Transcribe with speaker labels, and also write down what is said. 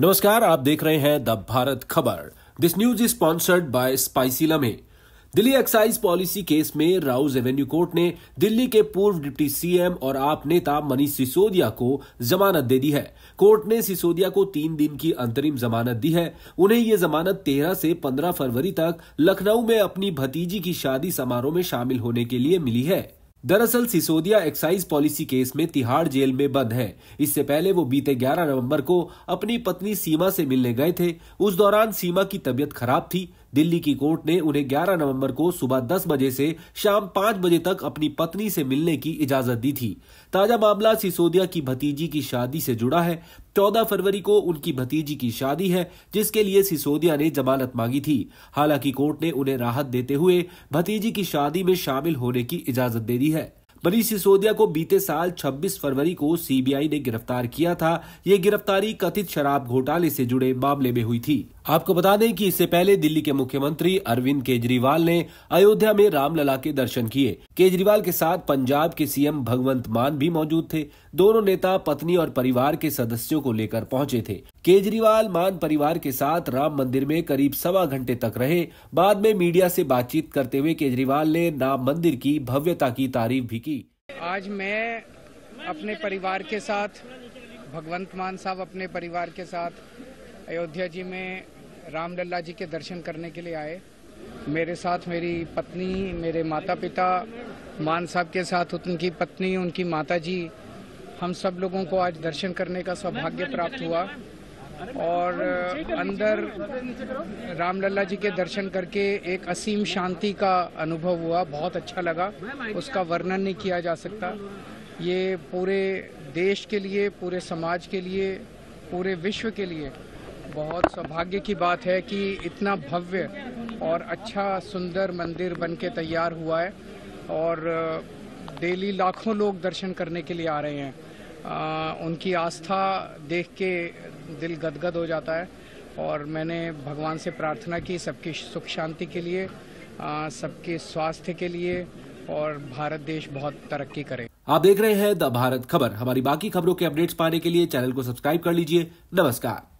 Speaker 1: नमस्कार आप देख रहे हैं the Bharat Khabar this news is sponsored by spicy लमे दिल्ली एक्साइज पॉलिसी केस में राउज एवेन्यू कोर्ट ने दिल्ली के पूर्व डिप्टी सीएम और आप नेता मनीष सिसोदिया को जमानत दे दी है कोर्ट ने सिसोदिया को तीन दिन की अंतरिम जमानत दी है उन्हें ये जमानत तेरह से पंद्रह फरवरी तक लखनऊ में अपनी भतीजी की शादी समारोह में शामिल होने के लिए मिली है दरअसल सिसोदिया एक्साइज पॉलिसी केस में तिहाड़ जेल में बंद है इससे पहले वो बीते 11 नवंबर को अपनी पत्नी सीमा से मिलने गए थे उस दौरान सीमा की तबीयत खराब थी दिल्ली की कोर्ट ने उन्हें 11 नवंबर को सुबह 10 बजे से शाम 5 बजे तक अपनी पत्नी से मिलने की इजाजत दी थी ताजा मामला सिसोदिया की भतीजी की शादी से जुड़ा है 14 फरवरी को उनकी भतीजी की शादी है जिसके लिए सिसोदिया ने जमानत मांगी थी हालांकि कोर्ट ने उन्हें राहत देते हुए भतीजी की शादी में शामिल होने की इजाजत दे दी है मनीष सिसोदिया को बीते साल 26 फरवरी को सीबीआई ने गिरफ्तार किया था ये गिरफ्तारी कथित शराब घोटाले से जुड़े मामले में हुई थी आपको बता दें कि इससे पहले दिल्ली के मुख्यमंत्री अरविंद केजरीवाल ने अयोध्या में रामलला के दर्शन किए केजरीवाल के साथ पंजाब के सीएम भगवंत मान भी मौजूद थे दोनों नेता पत्नी और परिवार के सदस्यों को लेकर पहुंचे थे केजरीवाल मान परिवार के साथ राम मंदिर में करीब सवा घंटे तक रहे बाद में मीडिया से बातचीत करते हुए केजरीवाल ने राम मंदिर की भव्यता की तारीफ भी की
Speaker 2: आज मैं अपने परिवार के साथ भगवंत मान साहब अपने परिवार के साथ अयोध्या जी में रामलला जी के दर्शन करने के लिए आए मेरे साथ मेरी पत्नी मेरे माता पिता मान साहब के साथ उनकी पत्नी उनकी माता जी हम सब लोगों को आज दर्शन करने का सौभाग्य प्राप्त हुआ और अंदर रामलला जी के दर्शन करके एक असीम शांति का अनुभव हुआ बहुत अच्छा लगा उसका वर्णन नहीं किया जा सकता ये पूरे देश के लिए पूरे समाज के लिए पूरे विश्व के लिए बहुत सौभाग्य की बात है कि इतना भव्य और अच्छा सुंदर मंदिर बन के तैयार हुआ है और डेली लाखों लोग दर्शन करने के लिए आ रहे हैं आ, उनकी आस्था देख के दिल गदगद हो जाता है और मैंने भगवान से प्रार्थना की सबकी सुख शांति के लिए सबके स्वास्थ्य के लिए और भारत देश बहुत तरक्की करे
Speaker 1: आप देख रहे हैं द भारत खबर हमारी बाकी खबरों के अपडेट्स पाने के लिए चैनल को सब्सक्राइब कर लीजिए नमस्कार